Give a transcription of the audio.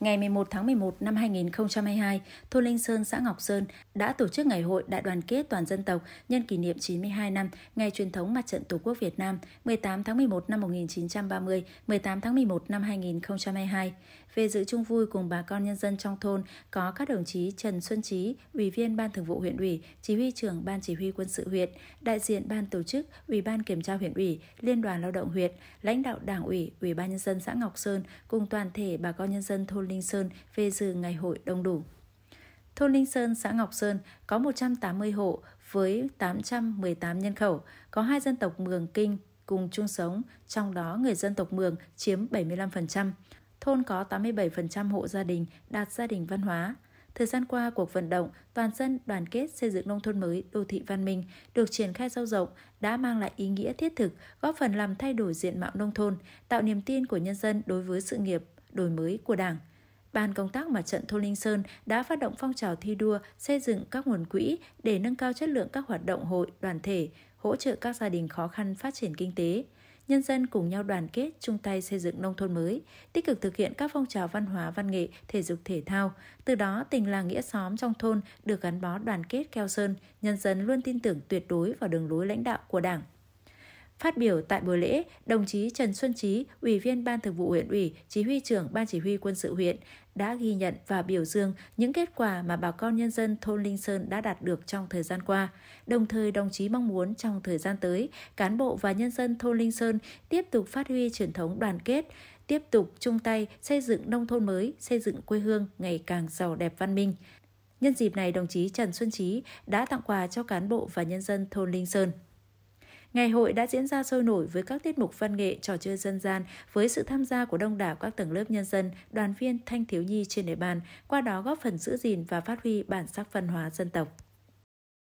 Ngày 11 tháng 11 năm 2022, thôn Linh Sơn, xã Ngọc Sơn đã tổ chức ngày hội đại đoàn kết toàn dân tộc nhân kỷ niệm 92 năm ngày truyền thống mặt trận Tổ quốc Việt Nam 18 tháng 11 năm 1930, 18 tháng 11 năm 2022. Về dự chung vui cùng bà con nhân dân trong thôn có các đồng chí Trần Xuân Chí, Ủy viên Ban Thường vụ huyện ủy, Chỉ huy trưởng Ban Chỉ huy quân sự huyện, đại diện Ban tổ chức, Ủy ban kiểm tra huyện ủy, Liên đoàn Lao động huyện, lãnh đạo Đảng ủy, Ủy ban nhân dân xã Ngọc Sơn cùng toàn thể bà con nhân dân thôn Linh Sơn về dự ngày hội đông đủ. Thôn Linh Sơn, xã Ngọc Sơn có 180 hộ với 818 nhân khẩu, có hai dân tộc Mường Kinh cùng chung sống, trong đó người dân tộc Mường chiếm 75%. Thôn có 87% hộ gia đình đạt gia đình văn hóa. Thời gian qua, cuộc vận động toàn dân đoàn kết xây dựng nông thôn mới, đô thị văn minh được triển khai sâu rộng đã mang lại ý nghĩa thiết thực, góp phần làm thay đổi diện mạo nông thôn, tạo niềm tin của nhân dân đối với sự nghiệp đổi mới của Đảng. Ban công tác mặt trận Thôn Linh Sơn đã phát động phong trào thi đua xây dựng các nguồn quỹ để nâng cao chất lượng các hoạt động hội, đoàn thể, hỗ trợ các gia đình khó khăn phát triển kinh tế. Nhân dân cùng nhau đoàn kết, chung tay xây dựng nông thôn mới, tích cực thực hiện các phong trào văn hóa, văn nghệ, thể dục thể thao. Từ đó, tình làng nghĩa xóm trong thôn được gắn bó đoàn kết keo sơn, nhân dân luôn tin tưởng tuyệt đối vào đường lối lãnh đạo của Đảng, Phát biểu tại buổi lễ, đồng chí Trần Xuân Chí, Ủy viên Ban Thường vụ huyện ủy, Chỉ huy trưởng Ban Chỉ huy quân sự huyện đã ghi nhận và biểu dương những kết quả mà bà con nhân dân thôn Linh Sơn đã đạt được trong thời gian qua. Đồng thời, đồng chí mong muốn trong thời gian tới, cán bộ và nhân dân thôn Linh Sơn tiếp tục phát huy truyền thống đoàn kết, tiếp tục chung tay xây dựng nông thôn mới, xây dựng quê hương ngày càng giàu đẹp văn minh. Nhân dịp này, đồng chí Trần Xuân Chí đã tặng quà cho cán bộ và nhân dân thôn Linh Sơn. Ngày hội đã diễn ra sôi nổi với các tiết mục văn nghệ, trò chơi dân gian với sự tham gia của đông đảo các tầng lớp nhân dân, đoàn viên, thanh thiếu nhi trên địa bàn, qua đó góp phần giữ gìn và phát huy bản sắc văn hóa dân tộc.